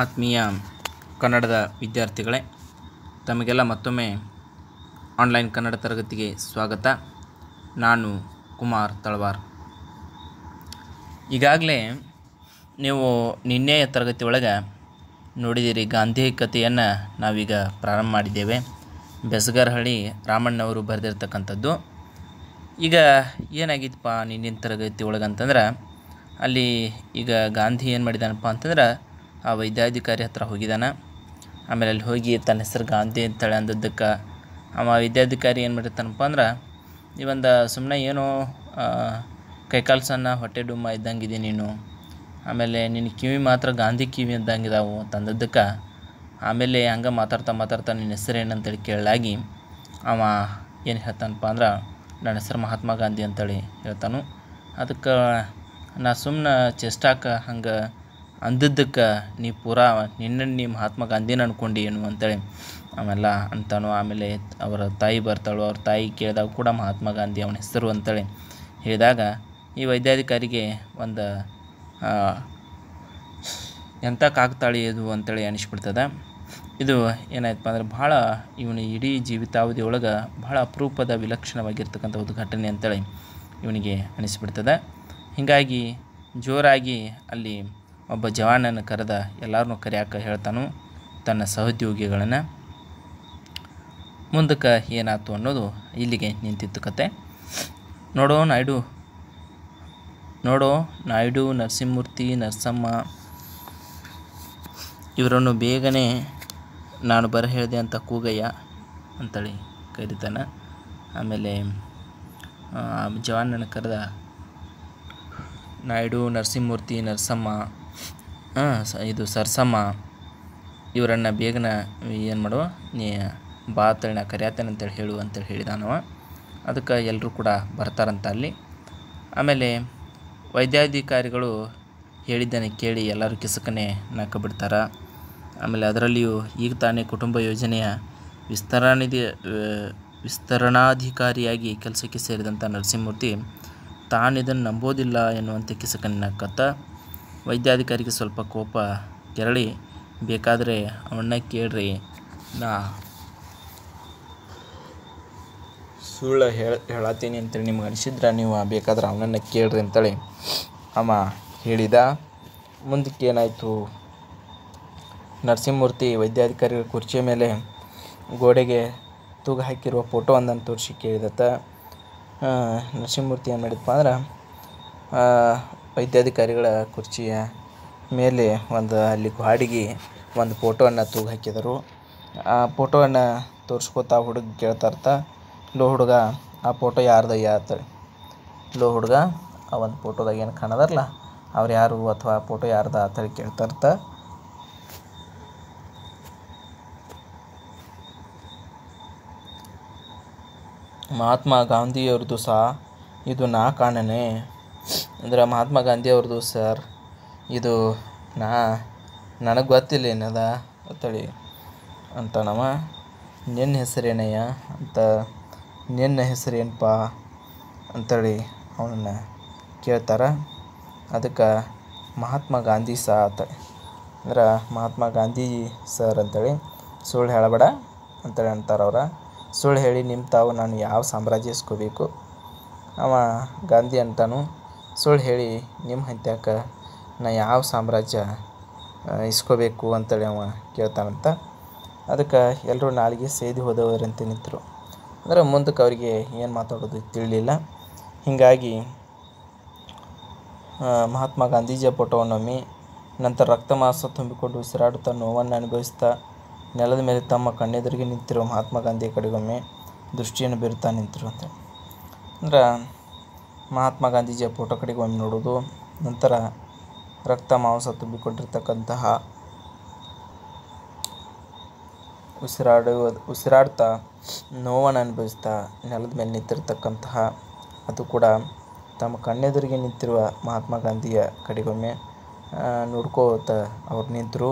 ಆತ್ಮೀಯ ಕನ್ನಡದ ವಿದ್ಯಾರ್ಥಿಗಳೇ ತಮಗೆಲ್ಲ ಮತ್ತೊಮ್ಮೆ ಆನ್ಲೈನ್ ಕನ್ನಡ ತರಗತಿಗೆ ಸ್ವಾಗತ ನಾನು ಕುಮಾರ್ ತಳವಾರ್ ಈಗಾಗಲೇ ನೀವು ನಿನ್ನೆಯ ತರಗತಿ ಒಳಗೆ ನೋಡಿದಿರಿ ಗಾಂಧಿ ಕಥೆಯನ್ನು ನಾವೀಗ ಪ್ರಾರಂಭ ಮಾಡಿದ್ದೇವೆ ಬೆಸಗರಹಳ್ಳಿ ರಾಮಣ್ಣವರು ಬರೆದಿರ್ತಕ್ಕಂಥದ್ದು ಈಗ ಏನಾಗಿತ್ತಪ್ಪ ನಿನ್ನಿನ ತರಗತಿ ಒಳಗೆ ಅಂತಂದ್ರೆ ಅಲ್ಲಿ ಈಗ ಗಾಂಧಿ ಏನು ಮಾಡಿದಾನಪ್ಪ ಅಂತಂದ್ರೆ ಆ ವೈದ್ಯಾಧಿಕಾರಿ ಹತ್ರ ಹೋಗಿದ್ದಾನೆ ಆಮೇಲೆ ಅಲ್ಲಿ ಹೋಗಿ ತನ್ನ ಹೆಸರು ಗಾಂಧಿ ಅಂತೇಳಿ ಅಂದದ್ದಕ್ಕೆ ಅವ ವೈದ್ಯಾಧಿಕಾರಿ ಏನು ಮಾಡಿರ್ತಾನಪ್ಪ ಅಂದ್ರೆ ಒಂದು ಸುಮ್ಮನೆ ಏನೋ ಕೈಕಾಲು ಸಣ್ಣ ಹೊಟ್ಟೆ ಡುಮ್ಮ ಇದ್ದಂಗೆ ಇದೆ ನೀನು ಆಮೇಲೆ ನಿನ್ನ ಕಿವಿ ಮಾತ್ರ ಗಾಂಧಿ ಕಿವಿ ಇದ್ದಂಗೆ ಇದಾವು ತಂದದ್ದಕ್ಕೆ ಆಮೇಲೆ ಹಂಗೆ ಮಾತಾಡ್ತಾ ಮಾತಾಡ್ತಾ ನಿನ್ನ ಹೆಸರು ಅಂತೇಳಿ ಕೇಳಲಾಗಿ ಅವ ಏನು ಹೇಳ್ತಾನಪ್ಪ ಅಂದ್ರೆ ನನ್ನ ಹೆಸರು ಮಹಾತ್ಮ ಗಾಂಧಿ ಅಂತೇಳಿ ಹೇಳ್ತಾನು ಅದಕ್ಕೆ ನಾ ಸುಮ್ಮನೆ ಚೆಸ್ಟಾಕ ಹಂಗೆ ಅಂದಿದ್ದಕ್ಕೆ ನೀ ಪೂರಾ ನಿನ್ನ ನೀ ಮಹಾತ್ಮ ಗಾಂಧಿನ ಅನ್ಕೊಂಡು ಏನು ಅಂತೇಳಿ ಆಮೇಲೆ ಅಂತಾನೋ ಆಮೇಲೆ ಅವರ ತಾಯಿ ಬರ್ತಾಳು ಅವ್ರ ತಾಯಿ ಕೇಳಿದಾಗ ಕೂಡ ಮಹಾತ್ಮ ಗಾಂಧಿ ಅವನ ಹೆಸರು ಅಂತೇಳಿ ಹೇಳಿದಾಗ ಈ ವೈದ್ಯಾಧಿಕಾರಿಗೆ ಒಂದು ಎಂಥ ಕಾಕ್ತಾಳಿ ಇದು ಅಂತೇಳಿ ಅನಿಸ್ಬಿಡ್ತದೆ ಇದು ಏನಾಯ್ತಪ್ಪ ಅಂದ್ರೆ ಭಾಳ ಇವನ ಇಡೀ ಜೀವಿತಾವಧಿ ಭಾಳ ಅಪರೂಪದ ವಿಲಕ್ಷಣವಾಗಿರ್ತಕ್ಕಂಥ ಒಂದು ಘಟನೆ ಅಂತೇಳಿ ಇವನಿಗೆ ಅನಿಸ್ಬಿಡ್ತದೆ ಹೀಗಾಗಿ ಜೋರಾಗಿ ಅಲ್ಲಿ ಒಬ್ಬ ಜವಾನನ್ನು ಕರೆದ ಎಲ್ಲರನ್ನೂ ಕರೆಯಾಕ ಹೇಳ್ತಾನು ತನ್ನ ಸಹೋದ್ಯೋಗಿಗಳನ್ನು ಮುಂದಕ್ಕೆ ಏನಾಯ್ತು ಅನ್ನೋದು ಇಲ್ಲಿಗೆ ನಿಂತಿತ್ತು ಕತೆ ನೋಡೋ ನಾಯ್ಡು ನೋಡೋ ನಾಯ್ಡು ನರಸಿಂಹಮೂರ್ತಿ ನರಸಮ್ಮ ಇವರನ್ನು ಬೇಗನೆ ನಾನು ಬರ ಹೇಳಿದೆ ಅಂತ ಕೂಗಯ್ಯ ಅಂತೇಳಿ ಕರೀತಾನೆ ಆಮೇಲೆ ಜವಾನನ ಕರೆದ ನಾಯ್ಡು ನರಸಿಂಹಮೂರ್ತಿ ನರಸಮ್ಮ ಇದು ಸರ್ಸಮ್ಮ ಇವರನ್ನು ಬೇಗನ ಏನು ಮಾಡುವ ನೀ ಬಾ ಅಂತೇಳಿ ಅಂತೇಳಿ ಹೇಳು ಅಂತೇಳಿ ಹೇಳಿದಾನವ ಅದಕ್ಕೆ ಎಲ್ಲರೂ ಕೂಡ ಬರ್ತಾರಂತ ಅಲ್ಲಿ ಆಮೇಲೆ ವೈದ್ಯಾಧಿಕಾರಿಗಳು ಹೇಳಿದ್ದಾನೆ ಕೇಳಿ ಎಲ್ಲರೂ ಕಿಸಕನೆ ನಾಕ ಆಮೇಲೆ ಅದರಲ್ಲಿಯೂ ಈಗ ತಾನೇ ಕುಟುಂಬ ಯೋಜನೆಯ ವಿಸ್ತರಣಿದ ವಿಸ್ತರಣಾಧಿಕಾರಿಯಾಗಿ ಕೆಲಸಕ್ಕೆ ಸೇರಿದಂಥ ನರಸಿಂಹಮೂರ್ತಿ ತಾನಿದನ್ನು ನಂಬೋದಿಲ್ಲ ಎನ್ನುವಂಥ ಕಿಸಕನ ಕತ್ತ ವೈದ್ಯಾಧಿಕಾರಿಗೆ ಸ್ವಲ್ಪ ಕೋಪ ಕೆರಳಿ ಬೇಕಾದರೆ ಅವನನ್ನ ಕೇಳ್ರಿ ನಾ ಸುಳ್ಳು ಹೇಳ ಹೇಳತ್ತೀನಿ ಅಂತೇಳಿ ನಿಮ್ಗೆ ಅನಿಸಿದ್ರೆ ನೀವು ಬೇಕಾದ್ರೆ ಅವನನ್ನು ಕೇಳ್ರಿ ಅಂತೇಳಿ ಅಮ್ಮ ಹೇಳಿದ ಮುಂದಕ್ಕೆ ಏನಾಯಿತು ನರಸಿಂಹಮೂರ್ತಿ ವೈದ್ಯಾಧಿಕಾರಿಗಳ ಕುರ್ಚಿಯ ಮೇಲೆ ಗೋಡೆಗೆ ತೂಗ ಹಾಕಿರುವ ಫೋಟೋ ಒಂದನ್ನು ತೋರಿಸಿ ಕೇಳಿದತ್ತ ನರಸಿಂಹಮೂರ್ತಿ ಏನು ಮಾಡಿದಪ್ಪ ಅಂದ್ರೆ ವೈದ್ಯಾಧಿಕಾರಿಗಳ ಕುರ್ಚಿಯ ಮೇಲೆ ಒಂದು ಅಲ್ಲಿ ಗ್ವಾಡಿಗೆ ಒಂದು ಫೋಟೋವನ್ನು ತೂಗು ಹಾಕಿದರು ಆ ಫೋಟೋವನ್ನು ತೋರಿಸ್ಕೊತಾ ಹುಡುಗ ಕೇಳ್ತಾರ್ತ ಲೋ ಹುಡುಗ ಆ ಫೋಟೋ ಯಾರ್ದ ಯಾತ್ರೆ ಲೋ ಹುಡುಗ ಆ ಒಂದು ಫೋಟೋದಾಗ ಏನು ಕಾಣದಾರಲ್ಲ ಅವ್ರು ಯಾರು ಅಥವಾ ಆ ಫೋಟೋ ಯಾರ್ದ ಕೇಳ್ತಾ ಕೇಳ್ತಾರ್ತ ಮಹಾತ್ಮ ಗಾಂಧಿಯವ್ರದ್ದು ಸಹ ಇದು ನಾ ಕಾಣನೆ ಅಂದ್ರೆ ಮಹಾತ್ಮ ಗಾಂಧಿ ಅವ್ರದ್ದು ಸರ್ ಇದು ನಾ ನನಗೆ ಗೊತ್ತಿಲ್ಲ ಏನದ ಅಂತೇಳಿ ಅಂತಾನವ ನಿನ್ನ ಹೆಸರೇನಯ್ಯ ಅಂತ ನಿನ್ನ ಹೆಸರೇನಪ್ಪ ಅಂತೇಳಿ ಅವನನ್ನ ಕೇಳ್ತಾರೆ ಅದಕ್ಕೆ ಮಹಾತ್ಮ ಗಾಂಧಿ ಸಾ ಆತ ಅಂದ್ರೆ ಮಹಾತ್ಮ ಗಾಂಧಿ ಸರ್ ಅಂತೇಳಿ ಸುಳ್ಳು ಹೇಳಬೇಡ ಅಂತೇಳಿ ಅಂತಾರೆ ಅವ್ರ ಸುಳ್ಳು ಹೇಳಿ ನಿಮ್ಮ ತಾವು ನಾನು ಯಾವ ಸಾಮ್ರಾಜ್ಯ ಇಸ್ಕೋಬೇಕು ಅವ ಗಾಂಧಿ ಅಂತಾನು ಸುಳ್ಳು ಹೇಳಿ ನಿಮ್ಮ ಹತ್ಯಾಕ ನಾ ಯಾವ ಸಾಮ್ರಾಜ್ಯ ಇಸ್ಕೋಬೇಕು ಅಂತೇಳಿ ಅವ ಕೇಳ್ತಾನಂತ ಅದಕ್ಕೆ ಎಲ್ಲರೂ ನಾಲಿಗೆ ಸೇದಿ ಹೋದವರಂತೆ ನಿಂತರು ಅಂದರೆ ಮುಂದಕ್ಕೆ ಅವರಿಗೆ ಏನು ಮಾತಾಡೋದು ತಿಳಿಲಿಲ್ಲ ಹೀಗಾಗಿ ಮಹಾತ್ಮ ಗಾಂಧೀಜಿಯ ಒಮ್ಮೆ ನಂತರ ರಕ್ತ ಮಾಸ ತುಂಬಿಕೊಂಡು ಉಸಿರಾಡುತ್ತಾ ನೋವನ್ನು ಅನುಭವಿಸ್ತಾ ನೆಲದ ಮೇಲೆ ತಮ್ಮ ಕಣ್ಣೆದುರಿಗೆ ನಿಂತಿರೋ ಮಹಾತ್ಮ ಗಾಂಧಿಯ ಕಡೆಗೊಮ್ಮೆ ದೃಷ್ಟಿಯನ್ನು ಬೀರುತ್ತಾ ನಿಂತರು ಅಂತ ಅಂದ್ರೆ ಮಹಾತ್ಮ ಗಾಂಧೀಜಿಯ ಫೋಟೋ ಕಡೆಗೆ ಒಮ್ಮೆ ನೋಡೋದು ನಂತರ ರಕ್ತ ಮಾಂಸ ತುಂಬಿಕೊಂಡಿರ್ತಕ್ಕಂತಹ ಉಸಿರಾಡುವ ಉಸಿರಾಡ್ತಾ ನೋವನ್ನು ಅನುಭವಿಸ್ತಾ ನೆಲದ ಮೇಲೆ ನಿಂತಿರ್ತಕ್ಕಂತಹ ಅದು ಕೂಡ ತಮ್ಮ ಕಣ್ಣೆದುರಿಗೆ ನಿಂತಿರುವ ಮಹಾತ್ಮ ಗಾಂಧಿಯ ಕಡೆಗೊಮ್ಮೆ ನೋಡ್ಕೋತ ಅವರು ನಿಂತರು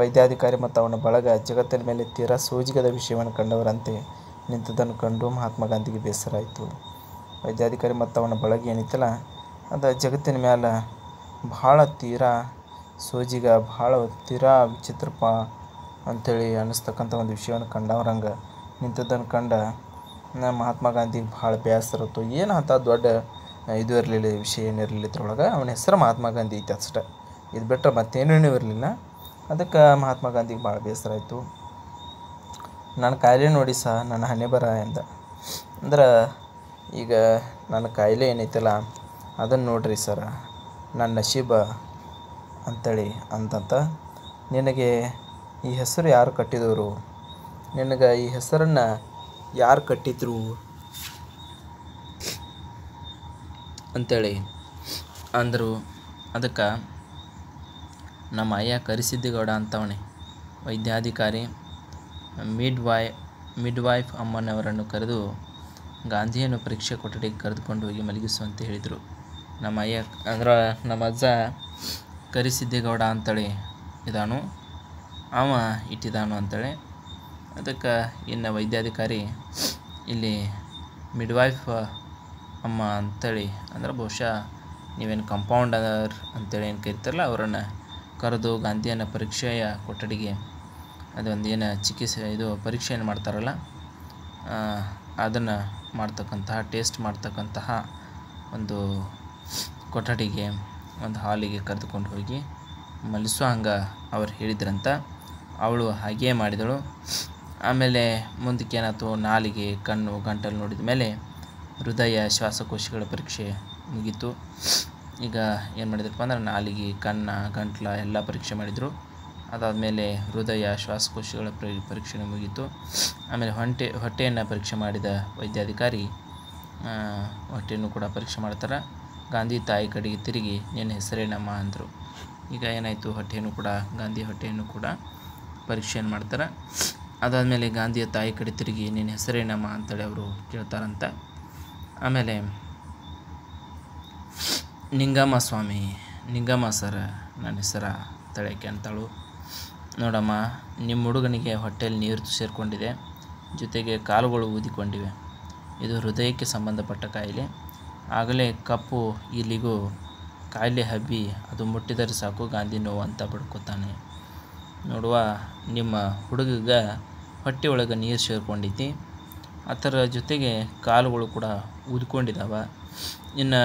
ವೈದ್ಯಾಧಿಕಾರಿ ಮತ್ತು ಅವನ ಬಳಗ ಜಗತ್ತಿನ ಮೇಲೆ ತೀರಾ ಸೂಜಿಗದ ವಿಷಯವನ್ನು ಕಂಡವರಂತೆ ನಿಂತದನ್ನು ಕಂಡು ಮಹಾತ್ಮ ಗಾಂಧಿಗೆ ಬೇಸರ ಆಯಿತು ವೈದ್ಯಾಧಿಕಾರಿ ಮತ್ತು ಅವನ ಬಳಗ ಏನಿತ್ತಲ್ಲ ಅದು ಜಗತ್ತಿನ ಮೇಲೆ ಭಾಳ ತೀರಾ ಸೋಜಿಗ ಭಾಳ ತೀರಾ ವಿಚಿತ್ರಪ್ಪ ಅಂಥೇಳಿ ಅನ್ನಿಸ್ತಕ್ಕಂಥ ಒಂದು ವಿಷಯವನ್ನು ಕಂಡವ್ರಂಗೆ ನಿಂತದ್ದನ್ನು ಕಂಡ ಮಹಾತ್ಮ ಗಾಂಧಿಗೆ ಭಾಳ ಬೇಸರ ಇತ್ತು ಏನು ಅಂತ ದೊಡ್ಡ ಇದು ಇರಲಿಲ್ಲ ವಿಷಯ ಏನಿರಲಿಲ್ಲ ಇದ್ರೊಳಗೆ ಅವನ ಹೆಸರು ಮಹಾತ್ಮ ಗಾಂಧಿ ಐತೆ ಅಷ್ಟೆ ಇದು ಬಿಟ್ಟರೆ ಮತ್ತೇನೇನೂ ಇರಲಿಲ್ಲ ಅದಕ್ಕೆ ಮಹಾತ್ಮ ಗಾಂಧಿಗೆ ಭಾಳ ಬೇಸರ ಆಯಿತು ನನ್ನ ಕಾಯಿಲೆ ನೋಡಿ ಸಹ ನನ್ನ ಹಣೆ ಬರ ಎಂದ ಅಂದ್ರೆ ಈಗ ನನ್ನ ಕಾಯಿಲೆ ಏನೈತಲ್ಲ ಅದನ್ನು ನೋಡಿರಿ ಸರ ನನ್ನ ನಶೀಬ ಅಂಥೇಳಿ ಅಂತಂತ ನಿನಗೆ ಈ ಹೆಸರು ಯಾರು ಕಟ್ಟಿದವರು ನಿನಗೆ ಈ ಹೆಸರನ್ನು ಯಾರು ಕಟ್ಟಿದ್ರು ಅಂಥೇಳಿ ಅಂದರು ಅದಕ್ಕೆ ನಮ್ಮ ಅಯ್ಯ ಕರಿಸಿದ್ದಿಗೌಡ ಅಂತವಣೆ ವೈದ್ಯಾಧಿಕಾರಿ ಮಿಡ್ ವೈ ಮಿಡ್ ವೈಫ್ ಅಮ್ಮನವರನ್ನು ಕರೆದು ಗಾಂಧಿಯನ್ನು ಪರೀಕ್ಷೆ ಕೊಠಡಿಗೆ ಕರೆದುಕೊಂಡು ಹೋಗಿ ಮಲಗಿಸು ಅಂತ ಹೇಳಿದರು ನಮ್ಮ ಅಯ್ಯ ಅಂದ್ರೆ ನಮ್ಮ ಅಜ್ಜ ಕರಿಸಿದ್ದೇಗೌಡ ಅಂತೇಳಿ ಇದಾನು ಅವ ಇಟ್ಟಿದಾನು ಅಂತೇಳಿ ಅದಕ್ಕೆ ಇನ್ನು ವೈದ್ಯಾಧಿಕಾರಿ ಇಲ್ಲಿ ಮಿಡ್ವೈಫ್ ಅಮ್ಮ ಅಂಥೇಳಿ ಅಂದ್ರೆ ಬಹುಶಃ ನೀವೇನು ಕಂಪೌಂಡರ್ ಅಂತೇಳಿ ಏನು ಕರಿತಾರಲ್ಲ ಅವರನ್ನು ಕರೆದು ಗಾಂಧಿಯನ್ನ ಪರೀಕ್ಷೆಯ ಕೊಠಡಿಗೆ ಅದೊಂದು ಏನು ಚಿಕಿತ್ಸೆ ಇದು ಪರೀಕ್ಷೆಯನ್ನು ಮಾಡ್ತಾರಲ್ಲ ಅದನ್ನು ಮಾಡ್ತಕ್ಕಂತಹ ಟೇಸ್ಟ್ ಮಾಡ್ತಕ್ಕಂತಹ ಒಂದು ಕೊಠಡಿಗೆ ಒಂದು ಹಾಲಿಗೆ ಕರೆದುಕೊಂಡು ಹೋಗಿ ಮಲಿಸೋ ಹಂಗೆ ಅವ್ರು ಹೇಳಿದ್ರಂತ ಅವಳು ಹಾಗೇ ಮಾಡಿದಳು ಆಮೇಲೆ ಮುಂದಕ್ಕೆ ಏನಾಯ್ತು ನಾಲಿಗೆ ಕಣ್ಣು ಗಂಟಲು ನೋಡಿದ ಮೇಲೆ ಹೃದಯ ಶ್ವಾಸಕೋಶಗಳ ಪರೀಕ್ಷೆ ಮುಗೀತು ಈಗ ಏನು ಮಾಡಿದ್ರಪ್ಪ ಅಂದ್ರೆ ನಾಲಿಗೆ ಕಣ್ಣ ಗಂಟ್ಲ ಎಲ್ಲ ಪರೀಕ್ಷೆ ಮಾಡಿದರು ಅದಾದಮೇಲೆ ಹೃದಯ ಶ್ವಾಸಕೋಶಗಳ ಪರೀಕ್ಷೆ ಮುಗೀತು ಆಮೇಲೆ ಹೊಂಟೆ ಹೊಟ್ಟೆಯನ್ನು ಪರೀಕ್ಷೆ ಮಾಡಿದ ವೈದ್ಯಾಧಿಕಾರಿ ಹೊಟ್ಟೆಯನ್ನು ಕೂಡ ಪರೀಕ್ಷೆ ಮಾಡ್ತಾರೆ ಗಾಂಧಿ ತಾಯಿ ಕಡೆಗೆ ತಿರುಗಿ ನಿನ್ನ ಹೆಸರೇನಮ್ಮ ಅಂದರು ಈಗ ಏನಾಯಿತು ಹೊಟ್ಟೆಯನ್ನು ಕೂಡ ಗಾಂಧಿ ಹೊಟ್ಟೆಯನ್ನು ಕೂಡ ಪರೀಕ್ಷೆಯನ್ನು ಮಾಡ್ತಾರೆ ಅದಾದಮೇಲೆ ಗಾಂಧಿಯ ತಾಯಿ ಕಡೆ ತಿರುಗಿ ನಿನ್ನ ಹೆಸರೇನಮ್ಮ ಅಂತೇಳಿ ಅವರು ಕೇಳ್ತಾರಂತ ಆಮೇಲೆ ನಿಂಗಮ್ಮ ಸ್ವಾಮಿ ನಿಂಗಮ್ಮ ಸರ್ ನನ್ನ ಹೆಸರ ತಳೆಕೆ ಅಂತಾಳು ನೋಡಮ್ಮ ನಿಮ್ಮ ಹುಡುಗನಿಗೆ ಹೊಟ್ಟೆಯಲ್ಲಿ ನೀರು ಸೇರಿಕೊಂಡಿದೆ ಜೊತೆಗೆ ಕಾಲುಗಳು ಊದಿಕೊಂಡಿವೆ ಇದು ಹೃದಯಕ್ಕೆ ಸಂಬಂಧಪಟ್ಟ ಕಾಯಿಲೆ ಆಗಲೇ ಕಪ್ಪು ಇಲ್ಲಿಗೂ ಕಾಯಿಲೆ ಹಬ್ಬಿ ಅದು ಮುಟ್ಟಿದರೆ ಸಾಕು ಗಾಂಧಿ ನೋವು ಅಂತ ಬಡ್ಕೋತಾನೆ ನೋಡುವ ನಿಮ್ಮ ಹುಡುಗಗ ಹೊಟ್ಟೆ ಒಳಗೆ ನೀರು ಆ ಅದರ ಜೊತೆಗೆ ಕಾಲುಗಳು ಕೂಡ ಊದ್ಕೊಂಡಿದ್ದಾವೆ ಇನ್ನು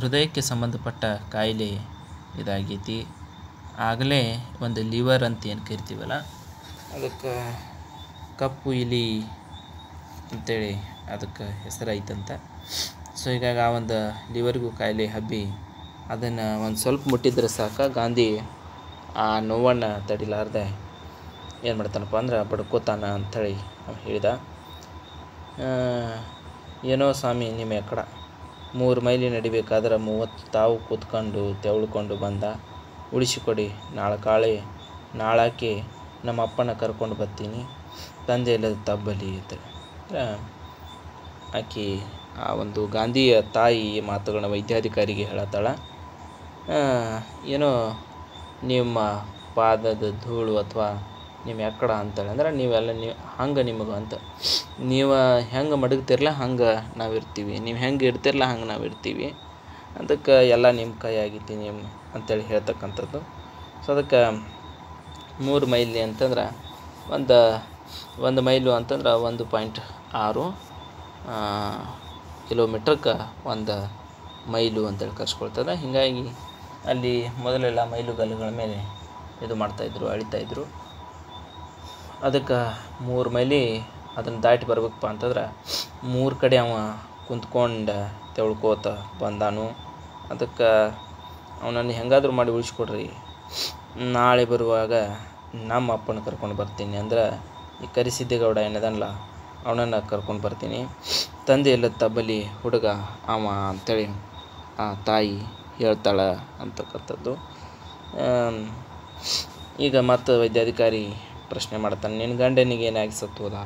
ಹೃದಯಕ್ಕೆ ಸಂಬಂಧಪಟ್ಟ ಕಾಯಿಲೆ ಇದಾಗೈತಿ ಆಗಲೇ ಒಂದು ಲಿವರ್ ಅಂತ ಏನು ಕರಿತೀವಲ್ಲ ಅದಕ್ಕೆ ಕಪ್ಪು ಇಲಿ ಅಂತೇಳಿ ಅದಕ್ಕೆ ಹೆಸರಾಯ್ತಂತ ಸೊ ಹೀಗಾಗಿ ಆ ಒಂದು ಲಿವರ್ಗೂ ಕಾಯಿಲೆ ಹಬ್ಬಿ ಅದನ್ನು ಒಂದು ಸ್ವಲ್ಪ ಮುಟ್ಟಿದ್ರೆ ಸಾಕ ಗಾಂಧಿ ಆ ನೋವನ್ನು ತಡಿಲಾರ್ದೆ ಏನು ಮಾಡ್ತಾನಪ್ಪ ಅಂದ್ರೆ ಬಡ್ಕೋತಾನ ಅಂಥೇಳಿ ಅವ್ನು ಹೇಳಿದ ಏನೋ ಸ್ವಾಮಿ ನಿಮ್ಮ ಕಡೆ ಮೂರು ಮೈಲಿ ನಡಿಬೇಕಾದ್ರೆ ಮೂವತ್ತು ತಾವು ಕೂತ್ಕೊಂಡು ತೆವಳ್ಕೊಂಡು ಬಂದ ಉಳಿಸಿಕೊಡಿ ನಾಳೆ ನಾಳಕಾಳೆ ನಾಳಾಕಿ ನಮ್ಮ ಅಪ್ಪನ ಕರ್ಕೊಂಡು ಬರ್ತೀನಿ ತಂದೆ ಇಲ್ಲದ ತಬ್ಬಲಿ ಅಂತೇಳಿ ಆಕೆ ಆ ಒಂದು ಗಾಂಧಿಯ ತಾಯಿ ಮಾತುಗಳನ್ನ ವೈದ್ಯಾಧಿಕಾರಿಗೆ ಹೇಳತ್ತಾಳ ಏನೋ ನಿಮ್ಮ ಪಾದದ ಧೂಳು ಅಥವಾ ನಿಮ್ಮ ಎಕ್ಕಡ ಅಂತೇಳಿ ಅಂದ್ರೆ ನೀವೆಲ್ಲ ನೀವು ಹಂಗೆ ನಿಮಗೆ ಅಂತ ನೀವು ಹೆಂಗೆ ಮಡಗ್ತಿರಲ್ಲ ಹಂಗೆ ನಾವು ಇರ್ತೀವಿ ನೀವು ಹೆಂಗೆ ಇರ್ತಿರ್ಲ ಹಂಗೆ ನಾವು ಇರ್ತೀವಿ ಅದಕ್ಕೆ ಎಲ್ಲ ನಿಮ್ಮ ಕೈ ಆಗೈತಿ ನಿಮ್ಮ ಅಂತೇಳಿ ಹೇಳ್ತಕ್ಕಂಥದ್ದು ಸೊ ಅದಕ್ಕೆ ಮೂರು ಮೈಲಿ ಅಂತಂದ್ರೆ ಒಂದು ಒಂದು ಮೈಲು ಅಂತಂದ್ರೆ ಒಂದು ಪಾಯಿಂಟ್ ಆರು ಕಿಲೋಮೀಟ್ರಕ್ಕೆ ಒಂದು ಮೈಲು ಅಂತೇಳಿ ಕರ್ಸ್ಕೊಳ್ತದೆ ಹೀಗಾಗಿ ಅಲ್ಲಿ ಮೊದಲೆಲ್ಲ ಮೈಲುಗಲ್ಲುಗಳ ಮೇಲೆ ಇದು ಮಾಡ್ತಾಯಿದ್ರು ಅಳಿತಾಯಿದ್ರು ಅದಕ್ಕೆ ಮೂರು ಮೈಲಿ ಅದನ್ನು ದಾಟಿ ಬರ್ಬೇಕಪ್ಪ ಅಂತಂದ್ರೆ ಮೂರು ಕಡೆ ಅವ ಕುಂತ್ಕೊಂಡು ತೆಳ್ಕೋತ ಬಂದಾನು ಅದಕ್ಕೆ ಅವನನ್ನು ಹೆಂಗಾದರೂ ಮಾಡಿ ಉಳಿಸ್ಕೊಡ್ರಿ ನಾಳೆ ಬರುವಾಗ ನಮ್ಮ ಅಪ್ಪನ ಕರ್ಕೊಂಡು ಬರ್ತೀನಿ ಅಂದ್ರೆ ಈ ಕರಿಸಿದ್ದೇಗೌಡ ಏನದಲ್ಲ ಅವನನ್ನು ಕರ್ಕೊಂಡು ಬರ್ತೀನಿ ತಂದೆ ಎಲ್ಲ ತಬ್ಬಲಿ ಹುಡುಗ ಅವ ಅಂಥೇಳಿ ಆ ತಾಯಿ ಹೇಳ್ತಾಳೆ ಅಂತಕ್ಕಂಥದ್ದು ಈಗ ಮತ್ತು ವೈದ್ಯಾಧಿಕಾರಿ ಪ್ರಶ್ನೆ ಮಾಡ್ತಾನೆ ನಿನ್ನ ಗಂಡನಿಗೆ ಏನಾಗಿ ಸತ್ತು ಹೋದ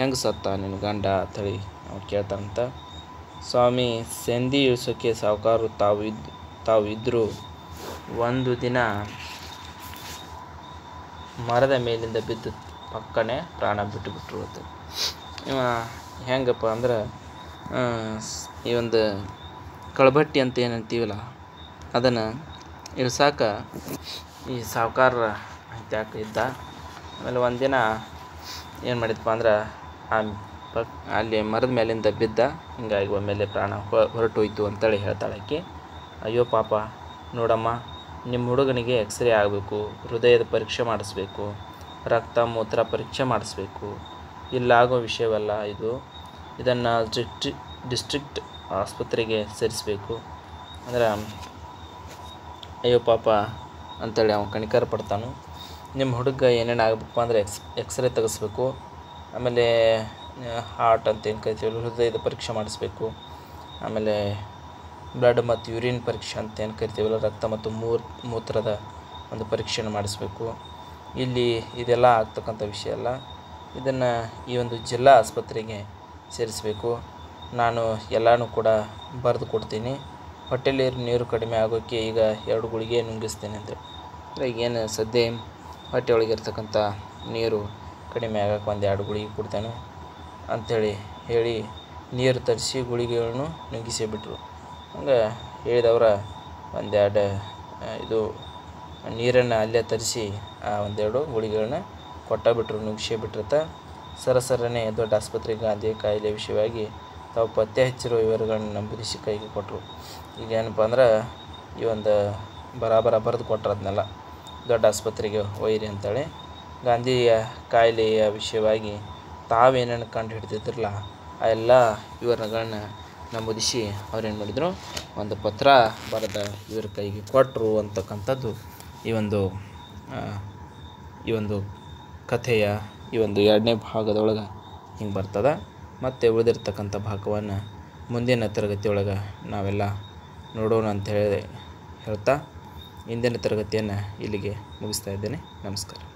ಹೆಂಗೆ ಸತ್ತ ನಿನ್ನ ಗಂಡ ಅಂತೇಳಿ ಅವ್ನು ಕೇಳ್ತಾನಂತ ಸ್ವಾಮಿ ಸಂಧಿ ಇಳಿಸೋಕ್ಕೆ ಸಾಹುಕಾರ ತಾವು ಇದ್ದು ಇದ್ದರೂ ಒಂದು ದಿನ ಮರದ ಮೇಲಿಂದ ಬಿದ್ದು ಪಕ್ಕನೆ ಪ್ರಾಣ ಬಿಟ್ಟು ಅದು ಇವ ಹೆಂಗಪ್ಪ ಅಂದ್ರೆ ಈ ಒಂದು ಕಳಬಟ್ಟಿ ಅಂತ ಏನಂತೀವಲ್ಲ ಅದನ್ನು ಇಳ್ಸಾಕ ಈ ಸಾಹುಕಾರ ಇದ್ದ ಆಮೇಲೆ ಒಂದಿನ ಏನು ಮಾಡಿದಪ್ಪ ಅಂದ್ರೆ ಆ ಪಕ್ ಅಲ್ಲಿ ಮರದ ಮೇಲಿಂದ ಬಿದ್ದ ಹಿಂಗಾಗಿ ಒಮ್ಮೆಲೆ ಪ್ರಾಣ ಹೊರಟೋಯ್ತು ಅಂತೇಳಿ ಹೇಳ್ತಾಳೆ ಆಕೆ ಅಯ್ಯೋ ಪಾಪ ನೋಡಮ್ಮ ನಿಮ್ಮ ಹುಡುಗನಿಗೆ ಎಕ್ಸ್ರೇ ಆಗಬೇಕು ಹೃದಯದ ಪರೀಕ್ಷೆ ಮಾಡಿಸ್ಬೇಕು ರಕ್ತ ಮೂತ್ರ ಪರೀಕ್ಷೆ ಮಾಡಿಸ್ಬೇಕು ಇಲ್ಲಾಗೋ ವಿಷಯವಲ್ಲ ಇದು ಇದನ್ನು ಡಿಸ್ಟ್ರಿ ಡಿಸ್ಟ್ರಿಕ್ಟ್ ಆಸ್ಪತ್ರೆಗೆ ಸೇರಿಸ್ಬೇಕು ಅಂದ್ರೆ ಅಯ್ಯೋ ಪಾಪ ಅಂತೇಳಿ ಅವನು ಕಣಿಕಾರ ಪಡ್ತಾನು ನಿಮ್ಮ ಹುಡುಗ ಏನೇನು ಆಗಬೇಕು ಅಂದರೆ ಎಕ್ಸ್ ಎಕ್ಸ್ರೇ ತೆಗೆಸ್ಬೇಕು ಆಮೇಲೆ ಹಾರ್ಟ್ ಅಂತ ಏನು ಕರಿತೀವಲ್ಲ ಹೃದಯದ ಪರೀಕ್ಷೆ ಮಾಡಿಸ್ಬೇಕು ಆಮೇಲೆ ಬ್ಲಡ್ ಮತ್ತು ಯೂರಿನ್ ಪರೀಕ್ಷೆ ಅಂತ ಏನು ಕರಿತೀವಲ್ಲ ರಕ್ತ ಮತ್ತು ಮೂರ್ ಮೂತ್ರದ ಒಂದು ಪರೀಕ್ಷೆಯನ್ನು ಮಾಡಿಸ್ಬೇಕು ಇಲ್ಲಿ ಇದೆಲ್ಲ ಆಗ್ತಕ್ಕಂಥ ವಿಷಯ ಅಲ್ಲ ಇದನ್ನು ಈ ಒಂದು ಜಿಲ್ಲಾ ಆಸ್ಪತ್ರೆಗೆ ಸೇರಿಸಬೇಕು ನಾನು ಎಲ್ಲನೂ ಕೂಡ ಬರೆದು ಕೊಡ್ತೀನಿ ಹೊಟ್ಟೆಲಿ ನೀರು ಕಡಿಮೆ ಆಗೋಕ್ಕೆ ಈಗ ಎರಡು ಗುಳಿಗೆ ನುಂಗಿಸ್ತೇನೆ ಅಂದ್ರೆ ಈಗ ಏನು ಸದ್ಯ ಹೊಟ್ಟೆ ಒಳಗಿರ್ತಕ್ಕಂಥ ನೀರು ಕಡಿಮೆ ಆಗೋಕೆ ಒಂದು ಎರಡು ಗುಳಿಗೆ ಕೊಡ್ತೇನೆ ಅಂಥೇಳಿ ಹೇಳಿ ನೀರು ತರಿಸಿ ಗುಳಿಗೆಗಳನ್ನು ನುಗ್ಗಿಸಿಬಿಟ್ರು ಹಂಗೆ ಹೇಳಿದವರ ಒಂದೆರಡು ಇದು ನೀರನ್ನು ಅಲ್ಲೇ ತರಿಸಿ ಆ ಒಂದೆರಡು ಗುಳಿಗೆಗಳನ್ನ ಕೊಟ್ಟಬಿಟ್ರು ಬಿಟ್ರು ನುಗ್ಗಿಸಿ ಸರಸರನೆ ದೊಡ್ಡ ಆಸ್ಪತ್ರೆ ಗಾಂಧಿ ಕಾಯಿಲೆ ವಿಷಯವಾಗಿ ತಾವು ಪತ್ತೆ ಹಚ್ಚಿರೋ ವಿವರಗಳನ್ನು ನಂಬಿಸಿ ಕೈಗೆ ಕೊಟ್ಟರು ಈಗ ಏನಪ್ಪ ಅಂದ್ರೆ ಈ ಒಂದು ಬರಾಬರ ಬರೆದು ಕೊಟ್ಟರು ಅದನ್ನೆಲ್ಲ ದೊಡ್ಡ ಆಸ್ಪತ್ರೆಗೆ ಒಯ್ಯಿರಿ ಅಂತೇಳಿ ಗಾಂಧಿಯ ಕಾಯಿಲೆಯ ವಿಷಯವಾಗಿ ತಾವೇನೇನು ಕಂಡು ಹಿಡ್ದಿದ್ರಲ್ಲ ಆ ಎಲ್ಲ ವಿವರಗಳನ್ನ ನಮೂದಿಸಿ ಅವ್ರೇನು ಮಾಡಿದರು ಒಂದು ಪತ್ರ ಬರೆದ ಇವರ ಕೈಗೆ ಕೊಟ್ಟರು ಅಂತಕ್ಕಂಥದ್ದು ಈ ಒಂದು ಈ ಒಂದು ಕಥೆಯ ಈ ಒಂದು ಎರಡನೇ ಭಾಗದೊಳಗೆ ಹಿಂಗೆ ಬರ್ತದೆ ಮತ್ತು ಉಳಿದಿರ್ತಕ್ಕಂಥ ಭಾಗವನ್ನು ಮುಂದಿನ ತರಗತಿಯೊಳಗೆ ನಾವೆಲ್ಲ ನೋಡೋಣ ಅಂತ ಹೇಳಿ ಹೇಳ್ತಾ ಇಂದಿನ ತರಗತಿಯನ್ನು ಇಲ್ಲಿಗೆ ಮುಗಿಸ್ತಾ ಇದ್ದೇನೆ ನಮಸ್ಕಾರ